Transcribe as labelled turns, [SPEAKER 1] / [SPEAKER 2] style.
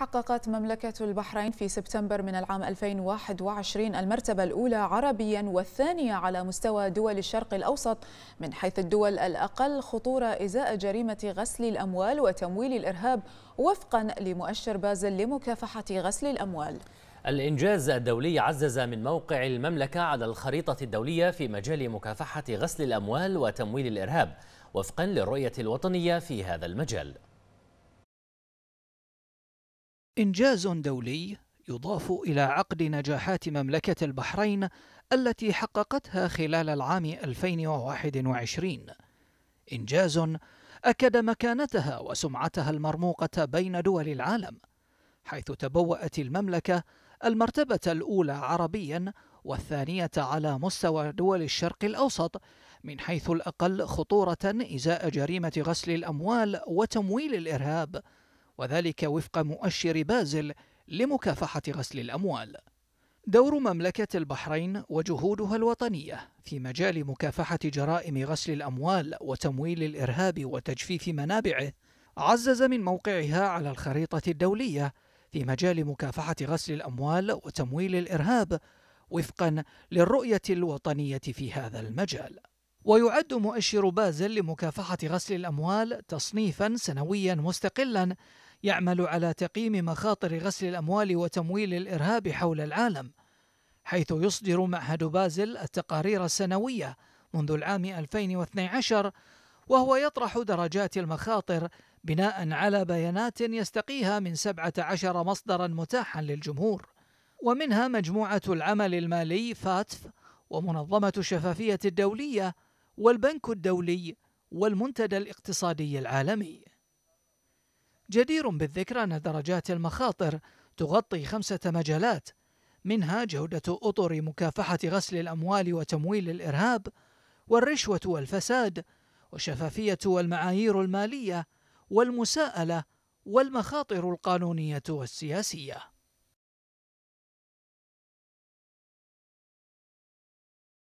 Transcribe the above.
[SPEAKER 1] حققت مملكة البحرين في سبتمبر من العام 2021 المرتبة الأولى عربيا والثانية على مستوى دول الشرق الأوسط من حيث الدول الأقل خطورة إزاء جريمة غسل الأموال وتمويل الإرهاب وفقا لمؤشر بازل لمكافحة غسل الأموال
[SPEAKER 2] الإنجاز الدولي عزز من موقع المملكة على الخريطة الدولية في مجال مكافحة غسل الأموال وتمويل الإرهاب وفقا للرؤية الوطنية في هذا المجال
[SPEAKER 3] إنجاز دولي يضاف إلى عقد نجاحات مملكة البحرين التي حققتها خلال العام 2021 إنجاز أكد مكانتها وسمعتها المرموقة بين دول العالم حيث تبوأت المملكة المرتبة الأولى عربيا والثانية على مستوى دول الشرق الأوسط من حيث الأقل خطورة إزاء جريمة غسل الأموال وتمويل الإرهاب وذلك وفق مؤشر بازل لمكافحة غسل الأموال. دور مملكة البحرين وجهودها الوطنية في مجال مكافحة جرائم غسل الأموال وتمويل الإرهاب وتجفيف منابعه عزز من موقعها على الخريطة الدولية في مجال مكافحة غسل الأموال وتمويل الإرهاب وفقا للرؤية الوطنية في هذا المجال. ويعد مؤشر بازل لمكافحة غسل الأموال تصنيفا سنويا مستقلا يعمل على تقييم مخاطر غسل الأموال وتمويل الإرهاب حول العالم حيث يصدر معهد بازل التقارير السنوية منذ العام 2012 وهو يطرح درجات المخاطر بناء على بيانات يستقيها من 17 مصدرا متاحا للجمهور ومنها مجموعة العمل المالي فاتف ومنظمة الشفافية الدولية والبنك الدولي والمنتدى الاقتصادي العالمي جدير بالذكر أن درجات المخاطر تغطي خمسة مجالات منها جودة أطر مكافحة غسل الأموال وتمويل الإرهاب والرشوة والفساد والشفافية والمعايير المالية والمساءلة والمخاطر القانونية
[SPEAKER 1] والسياسية